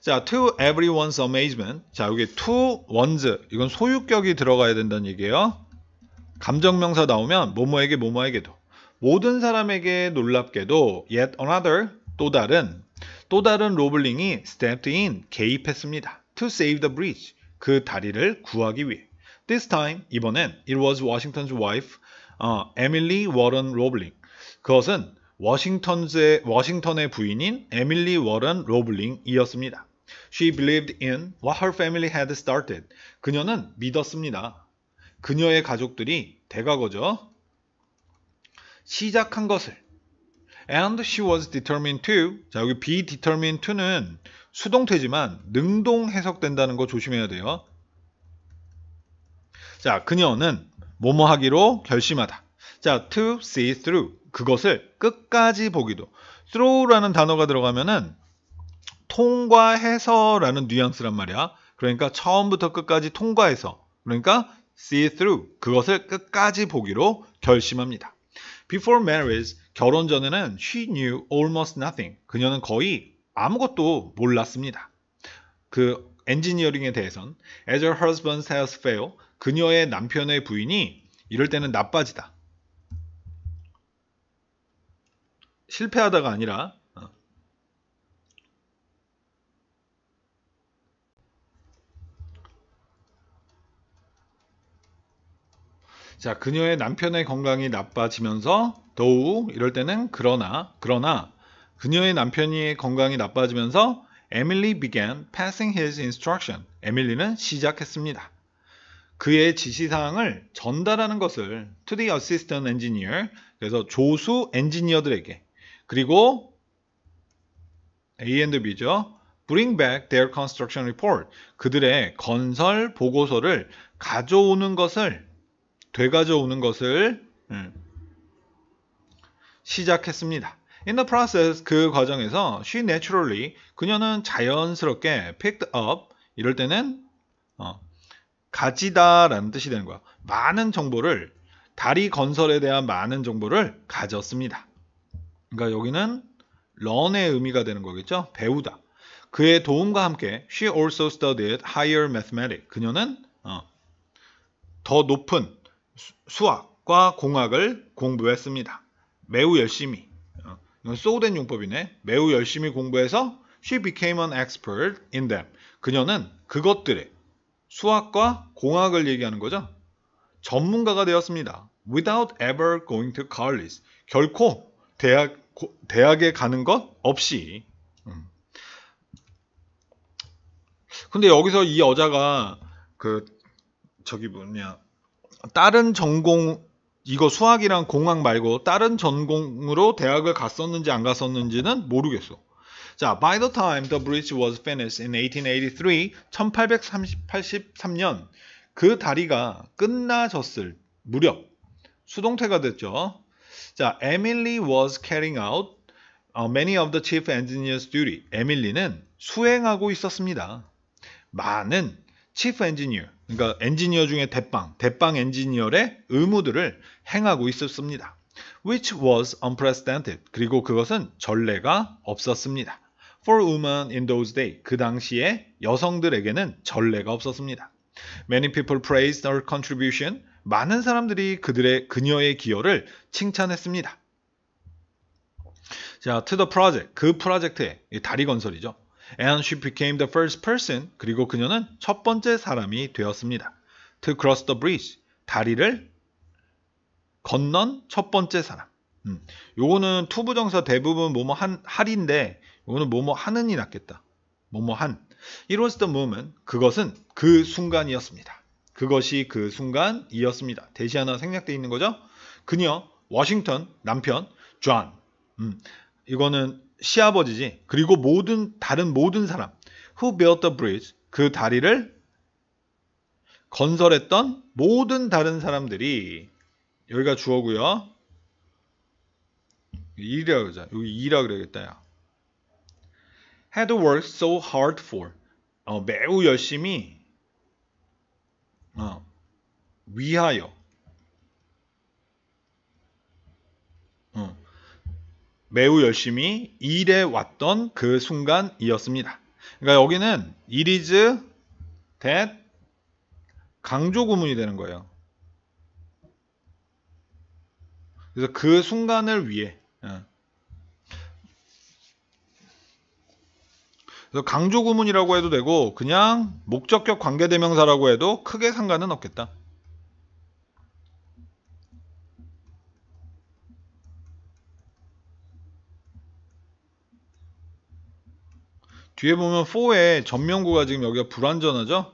자, to everyone's amazement. 자, 여기 to one's. 이건 소유격이 들어가야 된다는 얘기예요. 감정명사 나오면 뭐뭐에게 뭐뭐에게도. 모든 사람에게 놀랍게도 yet another 또 다른 또 다른 로블링이 stepped in 개입했습니다. to save the bridge 그 다리를 구하기 위해 this time 이번엔 it was Washington's wife 어, 에밀리 워런 로블링 그것은 워싱턴의 워싱턴의 부인인 에밀리 워런 로블링이었습니다. She believed in what her family had started. 그녀는 믿었습니다. 그녀의 가족들이 대가거죠. 시작한 것을. And she was determined to. 자, 여기 be determined to는 수동태지만 능동 해석된다는 거 조심해야 돼요. 자, 그녀는 뭐뭐 하기로 결심하다. 자, to see through. 그것을 끝까지 보기도. through라는 단어가 들어가면은 통과해서라는 뉘앙스란 말이야. 그러니까 처음부터 끝까지 통과해서 그러니까 see through 그것을 끝까지 보기로 결심합니다. Before marriage 결혼 전에는 she knew almost nothing 그녀는 거의 아무것도 몰랐습니다. 그 엔지니어링에 대해선 as her husband has failed 그녀의 남편의 부인이 이럴 때는 나빠지다 실패하다가 아니라 자, 그녀의 남편의 건강이 나빠지면서 더욱 이럴 때는 그러나 그러나 그녀의 남편이 건강이 나빠지면서 에밀리 l y began passing his instruction. 에밀리는 시작했습니다. 그의 지시사항을 전달하는 것을 to the assistant engineer, 그래서 조수 엔지니어들에게 그리고 A&B죠. bring back their construction report. 그들의 건설 보고서를 가져오는 것을 되가져오는 것을 음, 시작했습니다. In the process, 그 과정에서 she naturally, 그녀는 자연스럽게 picked up, 이럴 때는 어, 가지다 라는 뜻이 되는 거야. 많은 정보를, 다리 건설에 대한 많은 정보를 가졌습니다. 그러니까 여기는 learn의 의미가 되는 거겠죠? 배우다. 그의 도움과 함께 she also studied higher mathematics. 그녀는 어, 더 높은 수학과 공학을 공부했습니다. 매우 열심히. 어, 이건 소우된 용법이네. 매우 열심히 공부해서 she became an expert in them. 그녀는 그것들의 수학과 공학을 얘기하는 거죠. 전문가가 되었습니다. without ever going to college. 결코 대학, 대학에 가는 것 없이. 음. 근데 여기서 이 여자가 그 저기 뭐냐 다른 전공 이거 수학이랑 공학 말고 다른 전공으로 대학을 갔었는지 안 갔었는지는 모르겠어. 자, by the time the bridge was finished in 1883, 1883년 그 다리가 끝나졌을 무렵 수동태가 됐죠. 자, Emily was carrying out many of the chief engineer's duty. 에밀리는 수행하고 있었습니다. 많은 chief engineer 그러니까 엔지니어 중에 대빵, 대빵 엔지니어의 의무들을 행하고 있었습니다. which was unprecedented. 그리고 그것은 전례가 없었습니다. For women in those days, 그 당시에 여성들에게는 전례가 없었습니다. Many people praised her contribution. 많은 사람들이 그들의 그녀의 기여를 칭찬했습니다. 자, to the project, 그 프로젝트의 다리 건설이죠. And she became the first person. 그리고 그녀는 첫 번째 사람이 되었습니다. To cross the bridge. 다리를 건넌 첫 번째 사람. 음. 요거는 투부정사 대부분 뭐뭐 한 할인데 요거는 뭐뭐 하는이 낫겠다. 뭐뭐 한. It was the moment. 그것은 그 순간이었습니다. 그것이 그 순간이었습니다. 대시 하나 생략되어 있는 거죠. 그녀, 워싱턴, 남편, 존. 음. 이거는 시아버지지. 그리고 모든 다른 모든 사람 who built the bridge 그 다리를 건설했던 모든 다른 사람들이 여기가 주어고요. 이라 그러자. 여기 일이라 그래야겠다. 야. had worked so hard for 어, 매우 열심히 어, 위하여 매우 열심히 일해 왔던 그 순간이었습니다. 그러니까 여기는 이리즈 that 강조 구문이 되는 거예요. 그래서 그 순간을 위해 어. 그래서 강조 구문이라고 해도 되고 그냥 목적격 관계대명사라고 해도 크게 상관은 없겠다. 뒤에 보면 4의 전면구가 지금 여기가 불완전하죠?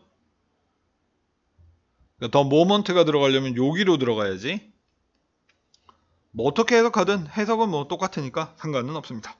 그러니까 더 모먼트가 들어가려면 여기로 들어가야지. 뭐 어떻게 해석하든 해석은 뭐 똑같으니까 상관은 없습니다.